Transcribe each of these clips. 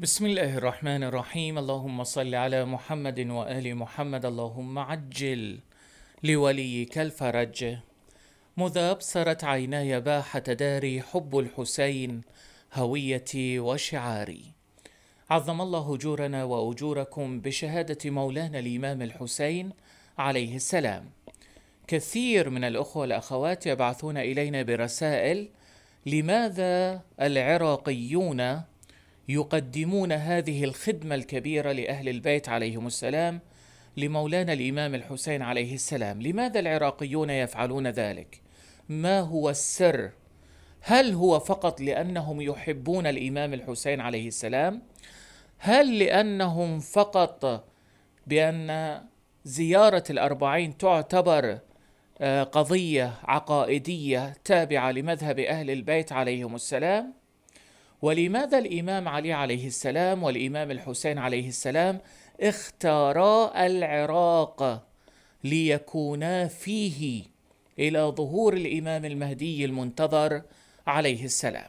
بسم الله الرحمن الرحيم اللهم صل على محمد وآل محمد اللهم عجل لوليك الفرج مذ أبصرت عيناي باحة داري حب الحسين هويتي وشعاري عظم الله أجورنا وأجوركم بشهادة مولانا الإمام الحسين عليه السلام كثير من الأخوة والأخوات يبعثون إلينا برسائل لماذا العراقيون يقدمون هذه الخدمة الكبيرة لأهل البيت عليهم السلام لمولانا الإمام الحسين عليه السلام لماذا العراقيون يفعلون ذلك؟ ما هو السر؟ هل هو فقط لأنهم يحبون الإمام الحسين عليه السلام؟ هل لأنهم فقط بأن زيارة الأربعين تعتبر آه، قضية عقائدية تابعة لمذهب أهل البيت عليهم السلام؟ ولماذا الإمام علي عليه السلام والإمام الحسين عليه السلام اختارا العراق ليكونا فيه إلى ظهور الإمام المهدي المنتظر عليه السلام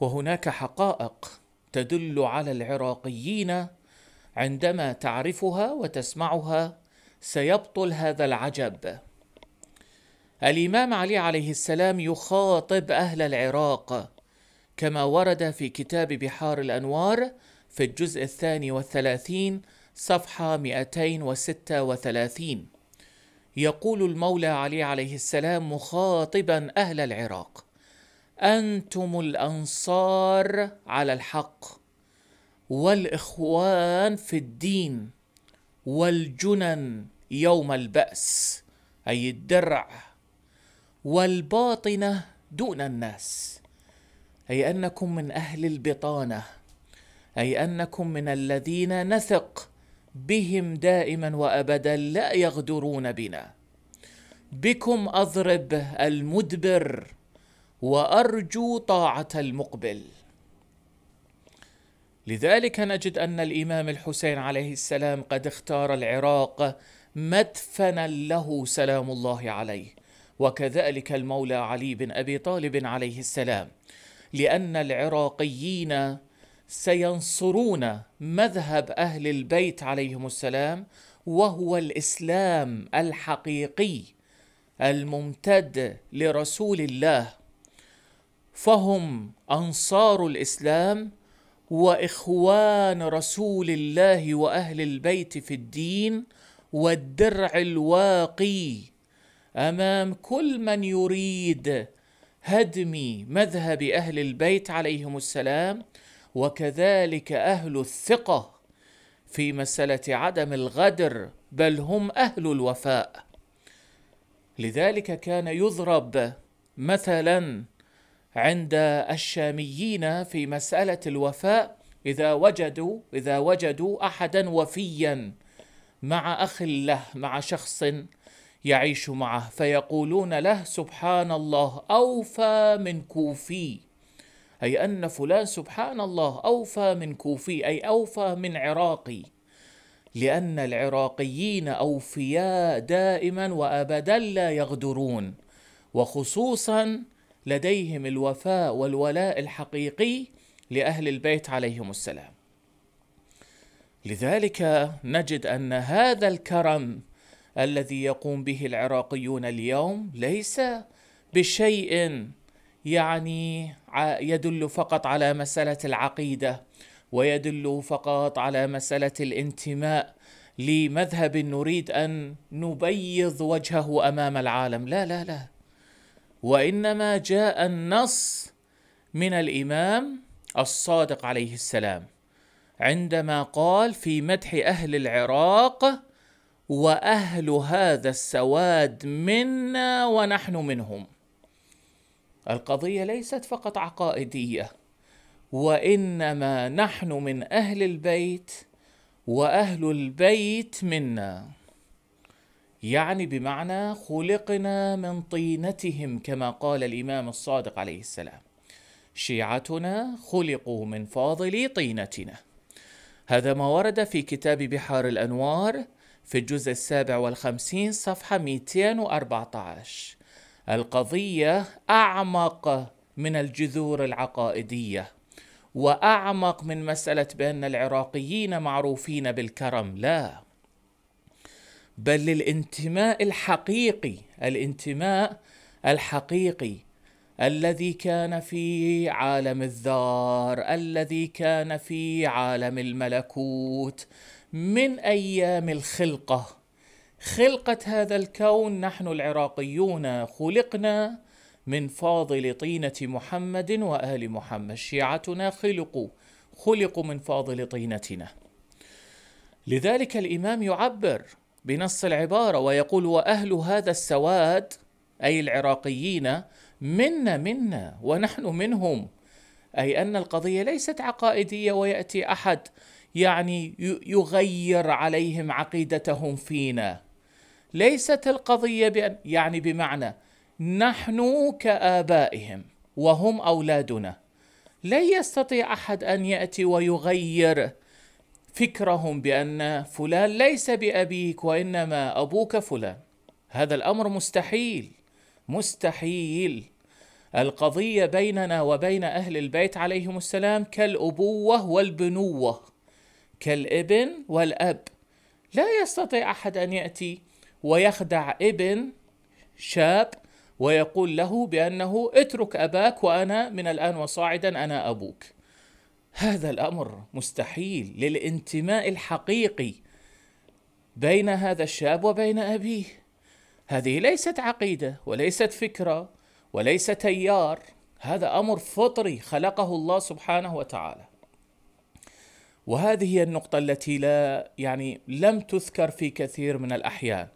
وهناك حقائق تدل على العراقيين عندما تعرفها وتسمعها سيبطل هذا العجب الامام علي عليه السلام يخاطب اهل العراق كما ورد في كتاب بحار الأنوار في الجزء الثاني والثلاثين صفحة 236 يقول المولى علي عليه السلام مخاطبا أهل العراق أنتم الأنصار على الحق والإخوان في الدين والجنن يوم البأس أي الدرع والباطنة دون الناس أي أنكم من أهل البطانة أي أنكم من الذين نثق بهم دائما وأبدا لا يغدرون بنا بكم أضرب المدبر وأرجو طاعة المقبل لذلك نجد أن الإمام الحسين عليه السلام قد اختار العراق مدفنا له سلام الله عليه وكذلك المولى علي بن أبي طالب عليه السلام لان العراقيين سينصرون مذهب اهل البيت عليهم السلام وهو الاسلام الحقيقي الممتد لرسول الله فهم انصار الاسلام واخوان رسول الله واهل البيت في الدين والدرع الواقي امام كل من يريد هدم مذهب اهل البيت عليهم السلام وكذلك اهل الثقه في مساله عدم الغدر بل هم اهل الوفاء لذلك كان يضرب مثلا عند الشاميين في مساله الوفاء اذا وجدوا اذا وجدوا احدا وفيا مع اخ له مع شخص يعيش معه فيقولون له سبحان الله اوفى من كوفي اي ان فلان سبحان الله اوفى من كوفي اي اوفى من عراقي لان العراقيين اوفياء دائما وابدا لا يغدرون وخصوصا لديهم الوفاء والولاء الحقيقي لاهل البيت عليهم السلام لذلك نجد ان هذا الكرم الذي يقوم به العراقيون اليوم ليس بشيء يعني يدل فقط على مساله العقيده ويدل فقط على مساله الانتماء لمذهب نريد ان نبيض وجهه امام العالم لا لا لا وانما جاء النص من الامام الصادق عليه السلام عندما قال في مدح اهل العراق واهل هذا السواد منا ونحن منهم القضيه ليست فقط عقائديه وانما نحن من اهل البيت واهل البيت منا يعني بمعنى خلقنا من طينتهم كما قال الامام الصادق عليه السلام شيعتنا خلقوا من فاضل طينتنا هذا ما ورد في كتاب بحار الانوار في الجزء السابع والخمسين صفحة 214 القضية أعمق من الجذور العقائدية وأعمق من مسألة بأن العراقيين معروفين بالكرم لا بل للانتماء الحقيقي الانتماء الحقيقي الذي كان في عالم الذار الذي كان في عالم الملكوت من ايام الخلقه خلقه هذا الكون نحن العراقيون خلقنا من فاضل طينه محمد وال محمد شيعتنا خلقوا خلقوا من فاضل طينتنا لذلك الامام يعبر بنص العباره ويقول واهل هذا السواد اي العراقيين منا منا ونحن منهم اي ان القضيه ليست عقائديه وياتي احد يعني يغير عليهم عقيدتهم فينا ليست القضيه بأن يعني بمعنى نحن كابائهم وهم اولادنا لا يستطيع احد ان ياتي ويغير فكرهم بان فلان ليس بابيك وانما ابوك فلان هذا الامر مستحيل مستحيل القضيه بيننا وبين اهل البيت عليهم السلام كالابوه والبنوه كالابن والاب لا يستطيع احد ان ياتي ويخدع ابن شاب ويقول له بانه اترك اباك وانا من الان وصاعدا انا ابوك هذا الامر مستحيل للانتماء الحقيقي بين هذا الشاب وبين ابيه هذه ليست عقيده وليست فكره وليس تيار هذا امر فطري خلقه الله سبحانه وتعالى وهذه هي النقطة التي لا يعني لم تذكر في كثير من الأحيان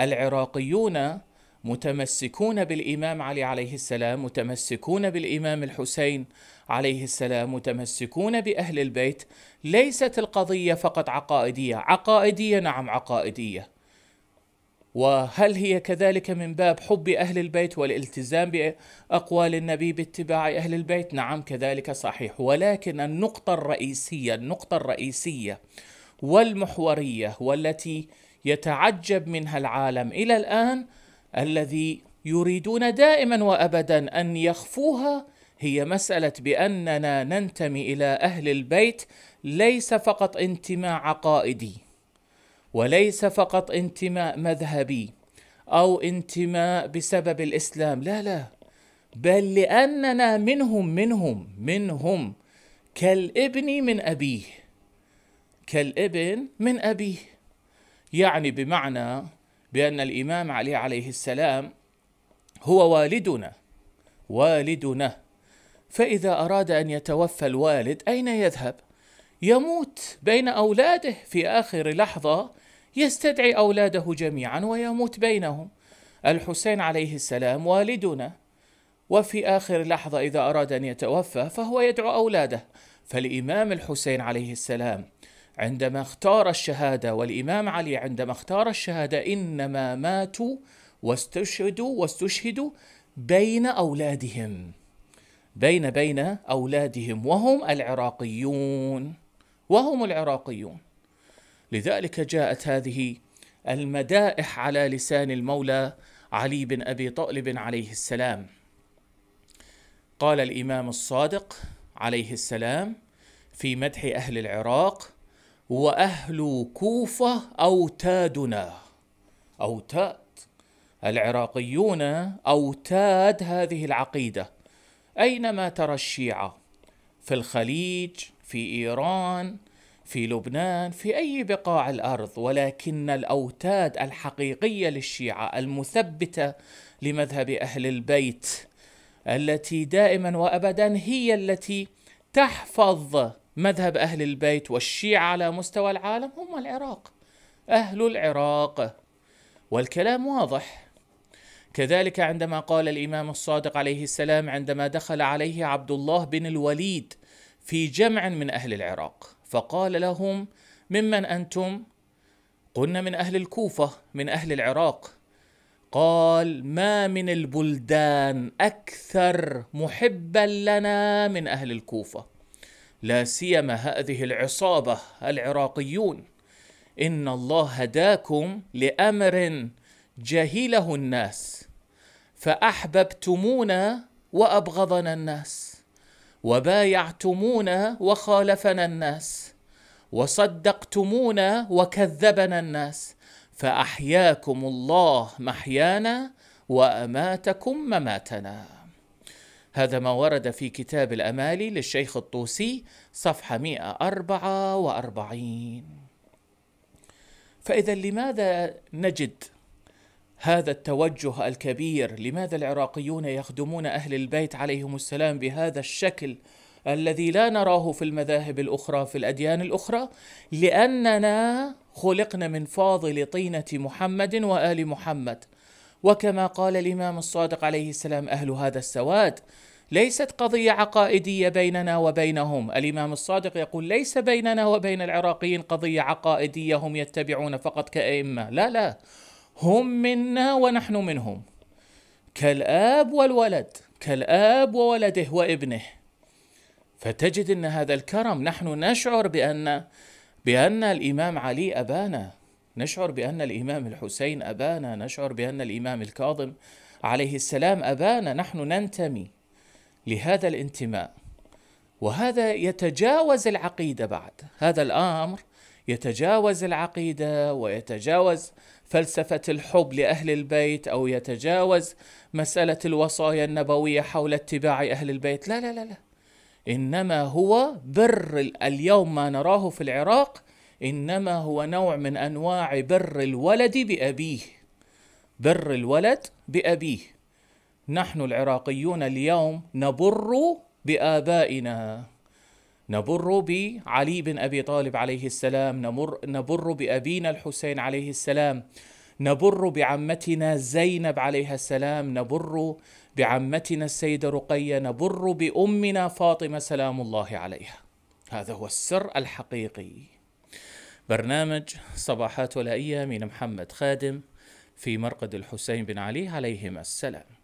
العراقيون متمسكون بالإمام علي عليه السلام متمسكون بالإمام الحسين عليه السلام متمسكون بأهل البيت ليست القضية فقط عقائدية عقائدية نعم عقائدية وهل هي كذلك من باب حب أهل البيت والالتزام بأقوال النبي باتباع أهل البيت؟ نعم كذلك صحيح، ولكن النقطة الرئيسية، النقطة الرئيسية والمحورية والتي يتعجب منها العالم إلى الآن الذي يريدون دائما وأبدا أن يخفوها هي مسألة بأننا ننتمي إلى أهل البيت ليس فقط انتماء عقائدي وليس فقط انتماء مذهبي او انتماء بسبب الاسلام لا لا بل لاننا منهم منهم منهم كالابن من ابيه كالابن من ابيه يعني بمعنى بان الامام علي عليه السلام هو والدنا والدنا فاذا اراد ان يتوفى الوالد اين يذهب يموت بين اولاده في اخر لحظه يستدعي أولاده جميعا ويموت بينهم الحسين عليه السلام والدنا وفي آخر لحظة إذا أراد أن يتوفى فهو يدعو أولاده فالإمام الحسين عليه السلام عندما اختار الشهادة والإمام علي عندما اختار الشهادة إنما ماتوا واستشهدوا واستشهدوا بين أولادهم بين بين أولادهم وهم العراقيون وهم العراقيون لذلك جاءت هذه المدائح على لسان المولى علي بن ابي طالب عليه السلام قال الامام الصادق عليه السلام في مدح اهل العراق واهل كوفه اوتادنا اوتاد العراقيون اوتاد هذه العقيده اينما ترى الشيعه في الخليج في ايران في لبنان في أي بقاع الأرض ولكن الأوتاد الحقيقية للشيعة المثبتة لمذهب أهل البيت التي دائما وأبدا هي التي تحفظ مذهب أهل البيت والشيعة على مستوى العالم هم العراق أهل العراق والكلام واضح كذلك عندما قال الإمام الصادق عليه السلام عندما دخل عليه عبد الله بن الوليد في جمع من أهل العراق فقال لهم ممن أنتم قلنا من أهل الكوفة من أهل العراق قال ما من البلدان أكثر محبا لنا من أهل الكوفة لا سيما هذه العصابة العراقيون إن الله هداكم لأمر جهله الناس فأحببتمونا وأبغضنا الناس وبايعتمونا وخالفنا الناس وصدقتمونا وكذبنا الناس فاحياكم الله محيانا واماتكم مماتنا هذا ما ورد في كتاب الامالي للشيخ الطوسي صفحه 144 فاذا لماذا نجد هذا التوجه الكبير لماذا العراقيون يخدمون اهل البيت عليهم السلام بهذا الشكل الذي لا نراه في المذاهب الاخرى في الاديان الاخرى لاننا خلقنا من فاضل طينه محمد وال محمد وكما قال الامام الصادق عليه السلام اهل هذا السواد ليست قضيه عقائديه بيننا وبينهم الامام الصادق يقول ليس بيننا وبين العراقيين قضيه عقائديه هم يتبعون فقط كائمه لا لا هم منا ونحن منهم كالاب والولد كالاب وولده وابنه فتجد ان هذا الكرم نحن نشعر بان بان الامام علي ابانا نشعر بان الامام الحسين ابانا نشعر بان الامام الكاظم عليه السلام ابانا نحن ننتمي لهذا الانتماء وهذا يتجاوز العقيده بعد هذا الامر يتجاوز العقيده ويتجاوز فلسفة الحب لأهل البيت أو يتجاوز مسألة الوصايا النبوية حول اتباع أهل البيت لا لا لا لا إنما هو بر اليوم ما نراه في العراق إنما هو نوع من أنواع بر الولد بأبيه بر الولد بأبيه نحن العراقيون اليوم نبر بآبائنا نبر بعلي بن ابي طالب عليه السلام نمر نبر بابينا الحسين عليه السلام نبر بعمتنا زينب عليها السلام نبر بعمتنا السيده رقيه نبر بامنا فاطمه سلام الله عليها هذا هو السر الحقيقي برنامج صباحات ولائيه من محمد خادم في مرقد الحسين بن علي عليهما السلام